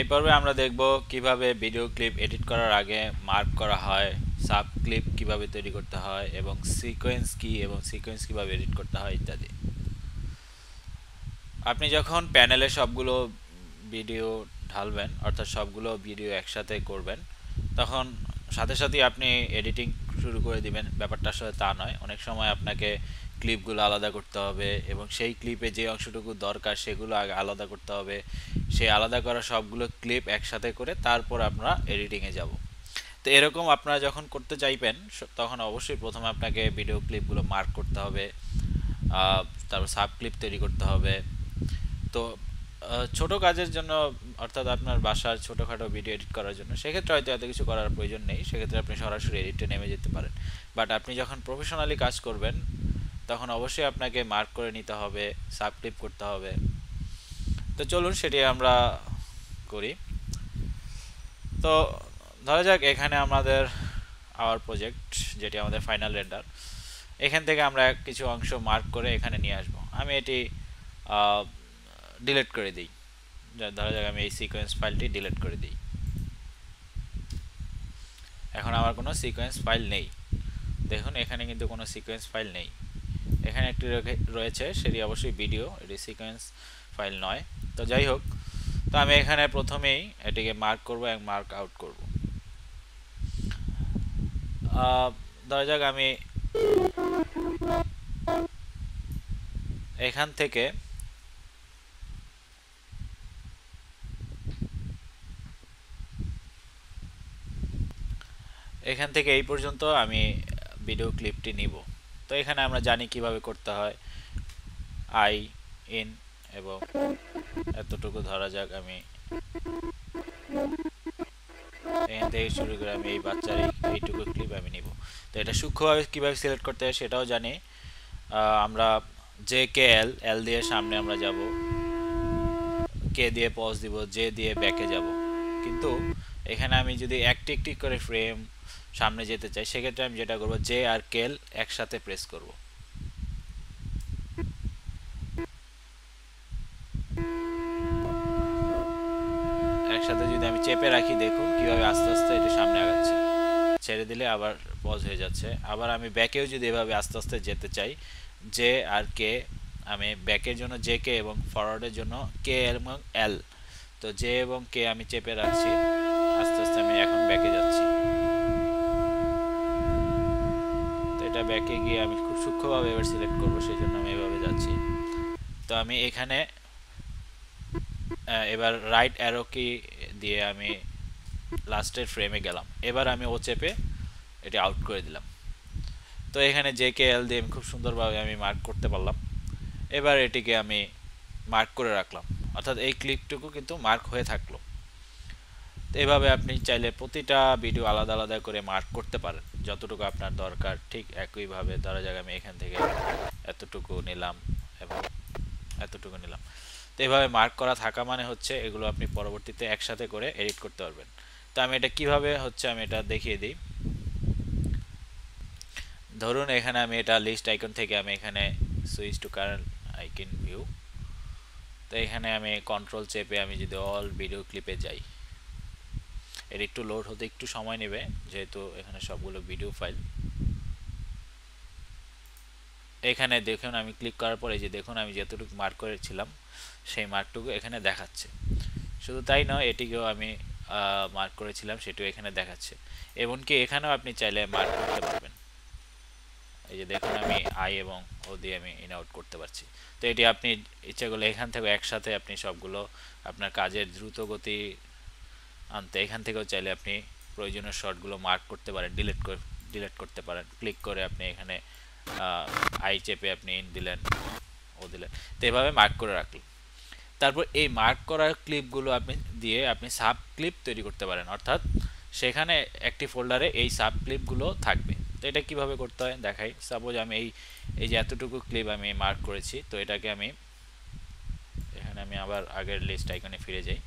এই পর্বে আমরা দেখব কিভাবে ভিডিও ক্লিপ এডিট করার আগে মার্ক করা হয় সাব ক্লিপ কিভাবে তৈরি করতে হয় এবং সিকোয়েন্স কি এবং সিকোয়েন্স কিভাবে এডিট করতে হয় ইত্যাদি আপনি যখন প্যানেলে সবগুলো ভিডিও ঢালবেন অর্থাৎ সবগুলো ভিডিও একসাথে করবেন তখন সাথে সাথেই আপনি এডিটিং শুরু করে দিবেন ব্যাপারটা আসলে তা নয় অনেক সময় আপনাকে ক্লিপগুলো আলাদা করতে হবে এবং সেই ক্লিপে যে অংশটুকু দরকার সেগুলো আগে আলাদা করতে হবে সেই আলাদা করা সবগুলো ক্লিপ একসাথে করে তারপর আমরা এডিটিংয়ে যাব তো এরকম আপনারা যখন করতে চাইবেন তখন অবশ্যই প্রথমে আপনাকে ভিডিও ক্লিপগুলো মার্ক করতে হবে তারপর সাব ক্লিপ তৈরি করতে হবে তো ছোট কাজের জন্য অর্থাৎ আপনার বাসার ছোটোখাটো ভিডিও এডিট করার জন্য সেক্ষেত্রে হয়তো এত কিছু করার প্রয়োজন নেই সেক্ষেত্রে আপনি সরাসরি এডিটে নেমে যেতে পারেন বাট আপনি যখন প্রফেশনালি কাজ করবেন তখন অবশ্যই আপনাকে মার্ক করে নিতে হবে সাবস্ক্রিপ করতে হবে তো চলুন সেটি আমরা করি তো ধরা যাক এখানে আমাদের আওয়ার প্রজেক্ট যেটি আমাদের ফাইনাল রেন্ডার এখান থেকে আমরা কিছু অংশ মার্ক করে এখানে নিয়ে আসব আমি এটি ডিলিট করে দিই ধরা যাক আমি এই সিকোয়েন্স ফাইলটি ডিলিট করে দিই এখন আমার কোনো সিকোয়েন্স ফাইল নেই দেখুন এখানে কিন্তু কোনো সিকোয়েন্স ফাইল নেই এখানে একটি রয়েছে সেটি অবশ্যই ভিডিও এটি সিকোয়েন্স ফাইল নয় তো যাই হোক তো আমি এখানে প্রথমেই এটিকে মার্ক করব এবং মার্ক আউট করব ধরা যাক আমি এখান থেকে এখান থেকে এই পর্যন্ত আমি ভিডিও ক্লিপটি নিব তো এখানে আমরা জানি কিভাবে করতে হয় আই ইন এবং এতটুকু ধরা যাক আমি এখান থেকে শুরু করে আমি এই বাচ্চার এইটুকু ক্লিপ আমি নিব তো এটা সূক্ষ্মভাবে কীভাবে সিলেক্ট করতে হয় সেটাও জানি আমরা জে কে এল এল দিয়ে সামনে আমরা যাব কে দিয়ে পজ দিব জে দিয়ে ব্যাকে যাব কিন্তু এখানে আমি যদি একটি একটি করে ফ্রেম সামনে যেতে চাই সেক্ষেত্রে আমি যেটা করবো জে আর কেল একসাথে প্রেস করব একসাথে যদি আমি চেপে রাখি দেখুন কিভাবে আস্তে আস্তে এটা সামনে আগাচ্ছে ছেড়ে দিলে আবার পজ হয়ে যাচ্ছে আবার আমি ব্যাকেও যদি এভাবে আস্তে আস্তে যেতে চাই জে আর কে আমি ব্যাকের জন্য জে কে এবং ফরওয়ার্ডের জন্য কে এবং এল তো জে এবং কে আমি চেপে রাখছি আস্তে আস্তে আমি এখন ব্যাকে যাচ্ছি এটা ব্যাকে গিয়ে আমি খুব সূক্ষ্মভাবে এবার সিলেক্ট করবো সেই জন্য আমি এভাবে যাচ্ছি তো আমি এখানে এবার রাইট অ্যারো কি দিয়ে আমি লাস্টের ফ্রেমে গেলাম এবার আমি ও চেপে এটি আউট করে দিলাম তো এখানে জে কে এল দিয়ে আমি খুব সুন্দরভাবে আমি মার্ক করতে পারলাম এবার এটিকে আমি মার্ক করে রাখলাম অর্থাৎ এই ক্লিকটুকু কিন্তু মার্ক হয়ে থাকলো তো এভাবে আপনি চাইলে প্রতিটা ভিডিও আলাদা আলাদা করে মার্ক করতে পারেন যতটুকু আপনার দরকার ঠিক একইভাবে ধরা যাক আমি এখান থেকে এতটুকু নিলাম এবং এতটুকু নিলাম তো এভাবে মার্ক করা থাকা মানে হচ্ছে এগুলো আপনি পরবর্তীতে একসাথে করে এডিট করতে পারবেন তো আমি এটা কিভাবে হচ্ছে আমি এটা দেখিয়ে দিই ধরুন এখানে আমি এটা লিস্ট আইকন থেকে আমি এখানে switch to current icon view তো এখানে আমি কন্ট্রোল চেপে আমি যদি অল ভিডিও ক্লিপে যাই এর একটু লোড হতে একটু সময় নেবে যেহেতু এখানে সবগুলো ভিডিও ফাইল এখানে দেখুন আমি ক্লিক করার পরে যে দেখুন আমি যতটুকু মার্ক করেছিলাম সেই মার্কটুকু এখানে দেখাচ্ছে শুধু তাই নয় এটিকেও আমি মার্ক করেছিলাম সেটিও এখানে দেখাচ্ছে এমনকি এখানেও আপনি চাইলে মার্ক করতে পারবেন এই যে দেখুন আমি আই এবং ও দিয়ে আমি ইন আউট করতে পারছি তো এটি আপনি ইচ্ছা করলে এখান থেকে একসাথে আপনি সবগুলো আপনার কাজের দ্রুত গতি আনতে এখান থেকেও চাইলে আপনি প্রয়োজনীয় শর্টগুলো মার্ক করতে পারেন ডিলিট করে ডিলিট করতে পারেন ক্লিক করে আপনি এখানে আই চেপে আপনি ইন দিলেন ও দিলেন তো এভাবে মার্ক করে রাখলেন তারপর এই মার্ক করার ক্লিপগুলো আপনি দিয়ে আপনি সাব ক্লিপ তৈরি করতে পারেন অর্থাৎ সেখানে একটি ফোল্ডারে এই সাব ক্লিপগুলো থাকবে তো এটা কিভাবে করতে হয় দেখাই সাপোজ আমি এই এই যে এতটুকু ক্লিপ আমি মার্ক করেছি তো এটাকে আমি এখানে আমি আবার আগের লিস্ট আইকনে ফিরে যাই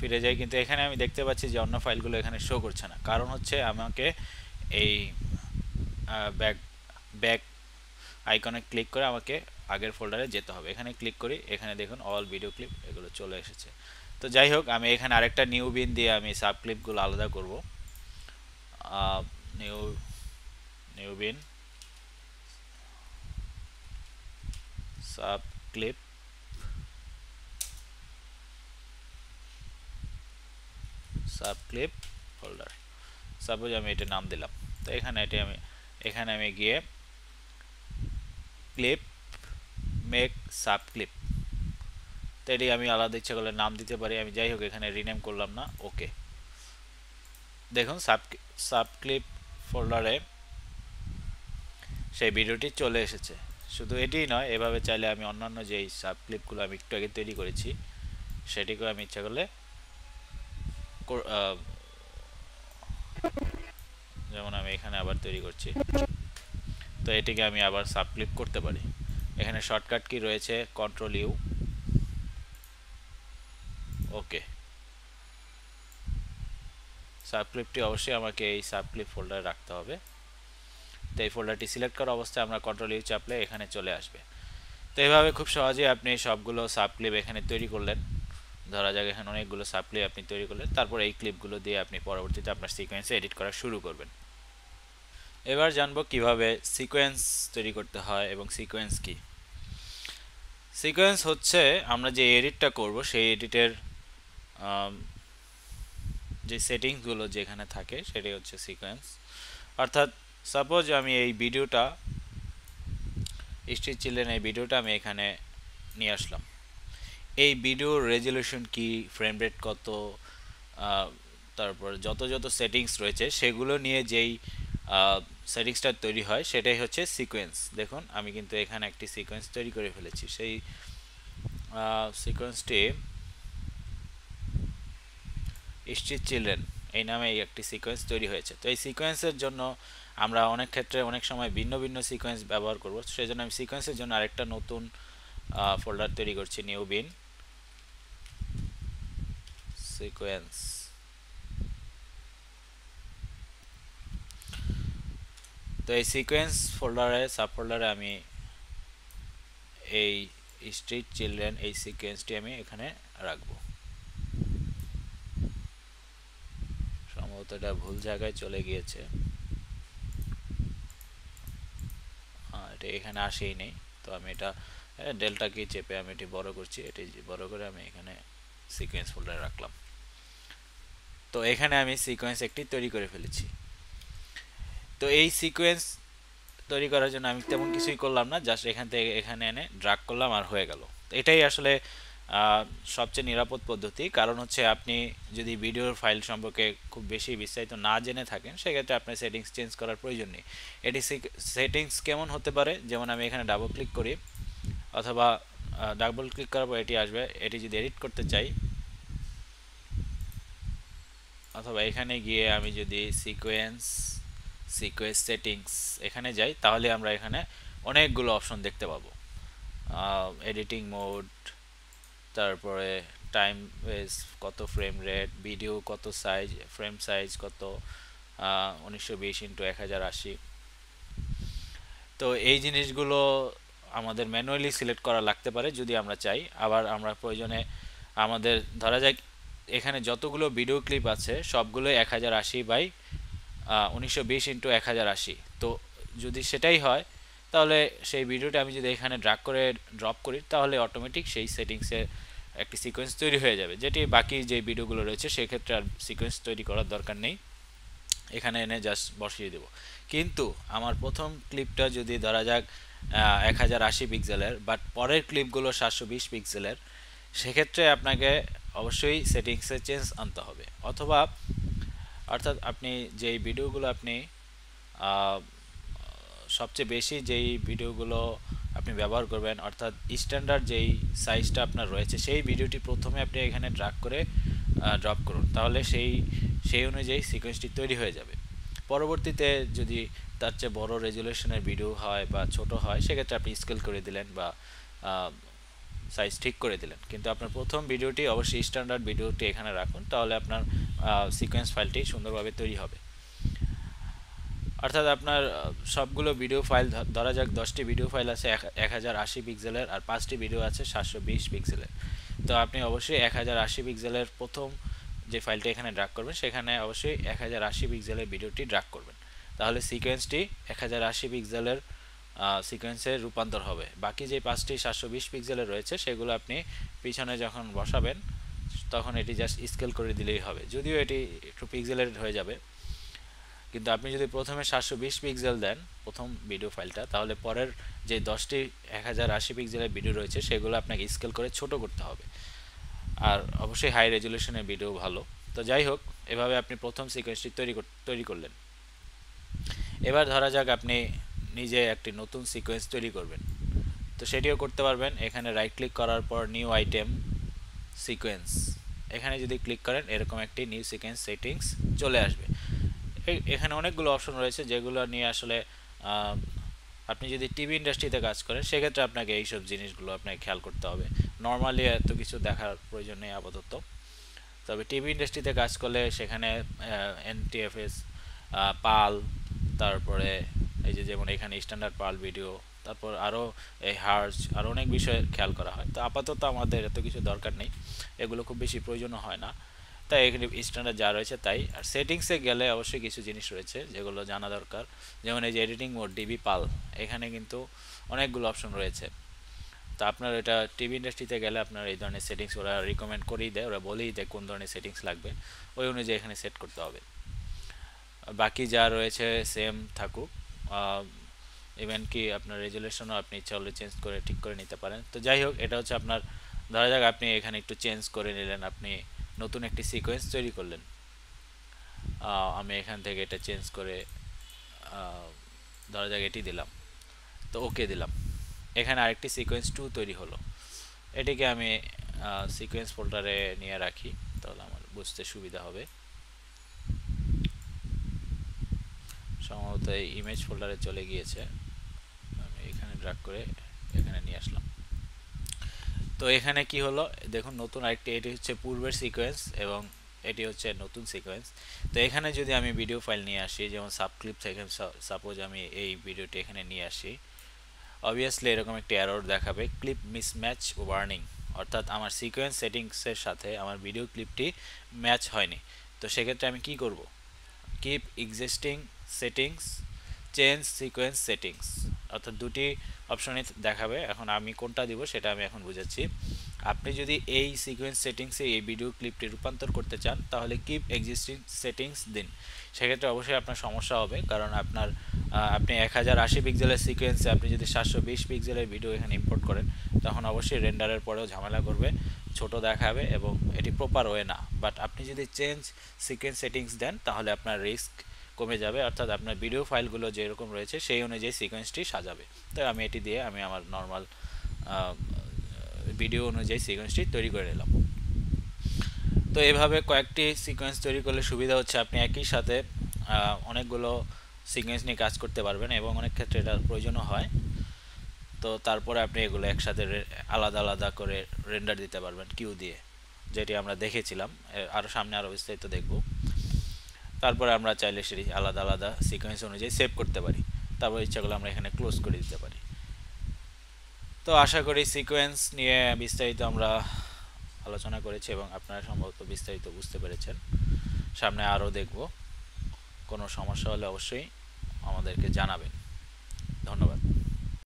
ফিরে যাই কিন্তু এখানে আমি দেখতে পাচ্ছি যে অন্য ফাইলগুলো এখানে শো করছে না কারণ হচ্ছে আমাকে এই ব্যাক ব্যাক আইকনে ক্লিক করে আমাকে আগের ফোল্ডারে যেতে হবে এখানে ক্লিক করি এখানে দেখুন অল ভিডিও ক্লিপ এগুলো চলে এসেছে তো যাই হোক আমি এখানে আরেকটা নিউ বিন দিয়ে আমি সাব ক্লিপগুলো আলাদা করব new new bin sub clip clip folder suppose আমি এটা নাম দিলাম তো এখানে এটি আমি এখানে আমি গিয়ে ক্লিপ মেক সাবক্লিপ তো এটি আমি আলাদা ইচ্ছা করলে নাম দিতে পারি আমি যাই হোক এখানে রিনেম করলাম না ওকে দেখুন সাব সাবক্লিপ ফোল্ডারে সেই ভিডিওটি চলে এসেছে শুধু এটিই নয় এভাবে চাইলে আমি অন্যান্য যেই সাবক্লিপগুলো আমি একটু আগে তৈরি করেছি সেটিকে আমি ইচ্ছা করলে যেমন আমি এখানে আবার তৈরি করছি তো এটিকে আমি আবার সাবক্লিপ করতে পারি এখানে শর্টকাট কি রয়েছে কন্ট্রোল ইউ ওকে সাবক্লিপটি অবশ্যই আমাকে এই সাবক্লিপ ফোল্ডারে রাখতে হবে তো এই ফোল্ডারটি সিলেক্ট করা অবস্থায় আমরা কন্ট্রোল ইউ চাপলে এখানে চলে আসবে তো এইভাবে খুব সহজেই আপনি সবগুলো সাবক্লিপ এখানে তৈরি করলেন ধরা যাক এখানে অনেকগুলো সাপ্লি আপনি তৈরি করলেন তারপর এই ক্লিপগুলো দিয়ে আপনি পরবর্তীতে আপনার সিকোয়েন্সে এডিট করা শুরু করবেন এবার জানবো কিভাবে সিকোয়েন্স তৈরি করতে হয় এবং সিকোয়েন্স কি সিকোয়েন্স হচ্ছে আমরা যে এডিটটা করব সেই এডিটের যে সেটিংসগুলো যেখানে থাকে সেটাই হচ্ছে সিকোয়েন্স অর্থাৎ সাপোজ আমি এই ভিডিওটা স্ট্রিট চিলেন এই ভিডিওটা আমি এখানে নিয়ে আসলাম এই ভিডিওর রেজলিউশন কি ফ্রেম রেট কত তারপর যত যত সেটিংস রয়েছে সেগুলো নিয়ে যেই সেটিংসটা তৈরি হয় সেটাই হচ্ছে সিকোয়েন্স দেখুন আমি কিন্তু এখানে একটি সিকোয়েন্স তৈরি করে ফেলেছি সেই সিকোয়েন্সটি স্ট্রিট চিলড্রেন এই নামে একটি সিকোয়েন্স তৈরি হয়েছে তো এই সিকোয়েন্সের জন্য আমরা অনেক ক্ষেত্রে অনেক সময় ভিন্ন ভিন্ন সিকোয়েন্স ব্যবহার করব জন্য আমি সিকোয়েন্সের জন্য আরেকটা নতুন ফোল্ডার তৈরি করছি নিউ বিন sequence তো এই সিকোয়েন্স ফোল্ডারে সাবফোল্ডারে আমি এই স্ট্রিট চিলড্রেন এই সিকোয়েন্সটি আমি এখানে রাখব সম্ভবত এটা ভুল জায়গায় চলে গিয়েছে হ্যাঁ, এটা এখানে আসেই নেই তো আমি এটা ডেল্টাকে চেপে আমি এটি বড় করছি এটি বড় করে আমি এখানে সিকোয়েন্স ফোল্ডারে রাখলাম তো এখানে আমি সিকোয়েন্স একটি তৈরি করে ফেলেছি তো এই সিকোয়েন্স তৈরি করার জন্য আমি তেমন কিছুই করলাম না জাস্ট এখান থেকে এখানে এনে ড্রাগ করলাম আর হয়ে গেল এটাই আসলে সবচেয়ে নিরাপদ পদ্ধতি কারণ হচ্ছে আপনি যদি ভিডিওর ফাইল সম্পর্কে খুব বেশি বিস্তারিত না জেনে থাকেন সেক্ষেত্রে আপনার সেটিংস চেঞ্জ করার প্রয়োজন নেই এটি সেটিংস কেমন হতে পারে যেমন আমি এখানে ডাবল ক্লিক করি অথবা ডাবল ক্লিক করার পর এটি আসবে এটি যদি এডিট করতে চাই অথবা এখানে গিয়ে আমি যদি সিকোয়েন্স সিকোয়েন্স সেটিংস এখানে যাই তাহলে আমরা এখানে অনেকগুলো অপশন দেখতে পাবো এডিটিং মোড তারপরে টাইম কত ফ্রেম রেট ভিডিও কত সাইজ ফ্রেম সাইজ কত উনিশশো বিশ ইন্টু এক হাজার আশি তো এই জিনিসগুলো আমাদের ম্যানুয়ালি সিলেক্ট করা লাগতে পারে যদি আমরা চাই আবার আমরা প্রয়োজনে আমাদের ধরা যাক এখানে যতগুলো ভিডিও ক্লিপ আছে সবগুলোই এক হাজার আশি বাই উনিশশো বিশ ইন্টু এক হাজার আশি তো যদি সেটাই হয় তাহলে সেই ভিডিওটা আমি যদি এখানে ড্রাগ করে ড্রপ করি তাহলে অটোমেটিক সেই সেটিংসের একটি সিকোয়েন্স তৈরি হয়ে যাবে যেটি বাকি যে ভিডিওগুলো রয়েছে সেক্ষেত্রে আর সিকোয়েন্স তৈরি করার দরকার নেই এখানে এনে জাস্ট বসিয়ে দেব কিন্তু আমার প্রথম ক্লিপটা যদি ধরা যাক এক হাজার আশি পিক্সেলের বাট পরের ক্লিপগুলো সাতশো বিশ পিক্সেলের সেক্ষেত্রে আপনাকে অবশ্যই সেটিংসে চেঞ্জ আনতে হবে অথবা অর্থাৎ আপনি যেই ভিডিওগুলো আপনি সবচেয়ে বেশি যেই ভিডিওগুলো আপনি ব্যবহার করবেন অর্থাৎ স্ট্যান্ডার্ড যেই সাইজটা আপনার রয়েছে সেই ভিডিওটি প্রথমে আপনি এখানে ড্রাগ করে ড্রপ করুন তাহলে সেই সেই অনুযায়ী সিকোয়েন্সটি তৈরি হয়ে যাবে পরবর্তীতে যদি তার চেয়ে বড় রেজুলেশনের ভিডিও হয় বা ছোট হয় সেক্ষেত্রে আপনি স্কেল করে দিলেন বা সাইজ ঠিক করে দিলেন কিন্তু আপনার প্রথম ভিডিওটি অবশ্যই স্ট্যান্ডার্ড ভিডিওটি এখানে রাখুন তাহলে আপনার সিকোয়েন্স ফাইলটি সুন্দরভাবে তৈরি হবে অর্থাৎ আপনার সবগুলো ভিডিও ফাইল ধরা যাক দশটি ভিডিও ফাইল আছে এক হাজার আশি পিক্সেলের আর পাঁচটি ভিডিও আছে সাতশো বিশ পিক্সেলের তো আপনি অবশ্যই এক হাজার আশি পিক্সেলের প্রথম যে ফাইলটি এখানে ড্রাগ করবেন সেখানে অবশ্যই এক হাজার আশি পিক্সেলের ভিডিওটি ড্রাগ করবেন তাহলে সিকোয়েন্সটি এক হাজার আশি পিক্সেলের সিকোয়েন্সে রূপান্তর হবে বাকি যে পাঁচটি সাতশো বিশ পিক্সেলে রয়েছে সেগুলো আপনি পিছনে যখন বসাবেন তখন এটি জাস্ট স্কেল করে দিলেই হবে যদিও এটি একটু পিক্সেলের হয়ে যাবে কিন্তু আপনি যদি প্রথমে সাতশো বিশ পিক্সেল দেন প্রথম ভিডিও ফাইলটা তাহলে পরের যে দশটি এক হাজার আশি পিক্সেলের ভিডিও রয়েছে সেগুলো আপনাকে স্কেল করে ছোট করতে হবে আর অবশ্যই হাই রেজুলেশনের ভিডিও ভালো তো যাই হোক এভাবে আপনি প্রথম সিকোয়েন্সটি তৈরি তৈরি করলেন এবার ধরা যাক আপনি নিজে একটি নতুন সিকোয়েন্স তৈরি করবেন তো সেটিও করতে পারবেন এখানে রাইট ক্লিক করার পর নিউ আইটেম সিকোয়েন্স এখানে যদি ক্লিক করেন এরকম একটি নিউ সিকোয়েন্স সেটিংস চলে আসবে এখানে অনেকগুলো অপশন রয়েছে যেগুলো নিয়ে আসলে আপনি যদি টিভি ইন্ডাস্ট্রিতে কাজ করেন সেক্ষেত্রে আপনাকে এইসব জিনিসগুলো আপনাকে খেয়াল করতে হবে নর্মালি এত কিছু দেখার প্রয়োজন নেই আপাতত তবে টিভি ইন্ডাস্ট্রিতে কাজ করলে সেখানে এনটিএফএস পাল তারপরে এই যে যেমন এখানে স্ট্যান্ডার্ড পাল ভিডিও তারপর আরও এই হার্জ আর অনেক বিষয়ে খেয়াল করা হয় তো আপাতত আমাদের এত কিছু দরকার নেই এগুলো খুব বেশি প্রয়োজনও হয় না তাই এখানে স্ট্যান্ডার্ড যা রয়েছে তাই আর সেটিংসে গেলে অবশ্যই কিছু জিনিস রয়েছে যেগুলো জানা দরকার যেমন এই যে এডিটিং মোড ডিবি পাল এখানে কিন্তু অনেকগুলো অপশন রয়েছে তা আপনার এটা টিভি ইন্ডাস্ট্রিতে গেলে আপনার এই ধরনের সেটিংস ওরা রিকমেন্ড করেই দেয় ওরা বলেই দেয় কোন ধরনের সেটিংস লাগবে ওই অনুযায়ী এখানে সেট করতে হবে বাকি যা রয়েছে সেম থাকুক ইভেন কি আপনার রেজুলেশনও আপনি ইচ্ছা হলে চেঞ্জ করে ঠিক করে নিতে পারেন তো যাই হোক এটা হচ্ছে আপনার ধরা যাক আপনি এখানে একটু চেঞ্জ করে নিলেন আপনি নতুন একটি সিকোয়েন্স তৈরি করলেন আমি এখান থেকে এটা চেঞ্জ করে ধরা যাক এটি দিলাম তো ওকে দিলাম এখানে আরেকটি সিকোয়েন্স টু তৈরি হলো এটিকে আমি সিকোয়েন্স ফোল্ডারে নিয়ে রাখি তাহলে আমার বুঝতে সুবিধা হবে সম্ভবত এই ইমেজ ফোল্ডারে চলে গিয়েছে আমি এখানে ড্রাগ করে এখানে নিয়ে আসলাম তো এখানে কি হলো দেখুন নতুন আরেকটি এটি হচ্ছে পূর্বের সিকোয়েন্স এবং এটি হচ্ছে নতুন সিকোয়েন্স তো এখানে যদি আমি ভিডিও ফাইল নিয়ে আসি যেমন সাবক্লিপ থেকে সাপোজ আমি এই ভিডিওটি এখানে নিয়ে আসি অবভিয়াসলি এরকম একটি অ্যারোর দেখাবে ক্লিপ মিসম্যাচ ওয়ার্নিং অর্থাৎ আমার সিকোয়েন্স সেটিংসের সাথে আমার ভিডিও ক্লিপটি ম্যাচ হয়নি তো সেক্ষেত্রে আমি কি করব keep existing settings change sequence settings অর্থাৎ দুটি অপশনে দেখাবে এখন আমি কোনটা দিব সেটা আমি এখন বুঝাচ্ছি আপনি যদি এই সিকোয়েন্স সেটিংসে এই ভিডিও ক্লিপটি রূপান্তর করতে চান তাহলে কিপ এক্সিস্টিং সেটিংস দিন সেক্ষেত্রে অবশ্যই আপনার সমস্যা হবে কারণ আপনার আপনি এক হাজার আশি পিক্সেলের সিকোয়েন্সে আপনি যদি সাতশো বিশ পিক্সেলের ভিডিও এখানে ইম্পোর্ট করেন তখন অবশ্যই রেন্ডারের পরেও ঝামেলা করবে ছোট দেখাবে এবং এটি প্রপার ওয়ে না বাট আপনি যদি চেঞ্জ সিকোয়েন্স সেটিংস দেন তাহলে আপনার রিস্ক কমে যাবে অর্থাৎ আপনার ভিডিও ফাইলগুলো যেরকম রয়েছে সেই অনুযায়ী সিকোয়েন্সটি সাজাবে তাই আমি এটি দিয়ে আমি আমার নর্মাল ভিডিও অনুযায়ী সিকোয়েন্সটি তৈরি করে নিলাম তো এভাবে কয়েকটি সিকোয়েন্স তৈরি করলে সুবিধা হচ্ছে আপনি একই সাথে অনেকগুলো সিকোয়েন্স নিয়ে কাজ করতে পারবেন এবং অনেক ক্ষেত্রে এটার প্রয়োজনও হয় তো তারপরে আপনি এগুলো একসাথে আলাদা আলাদা করে রেন্ডার দিতে পারবেন কিউ দিয়ে যেটি আমরা দেখেছিলাম আরও সামনে আরও বিস্তারিত দেখব তারপরে আমরা চাইলে সেটি আলাদা আলাদা সিকোয়েন্স অনুযায়ী সেভ করতে পারি তারপর ইচ্ছা করলে আমরা এখানে ক্লোজ করে দিতে পারি তো আশা করি সিকোয়েন্স নিয়ে বিস্তারিত আমরা আলোচনা করেছি এবং আপনারা সম্ভবত বিস্তারিত বুঝতে পেরেছেন সামনে আরও দেখব কোনো সমস্যা হলে অবশ্যই আমাদেরকে জানাবেন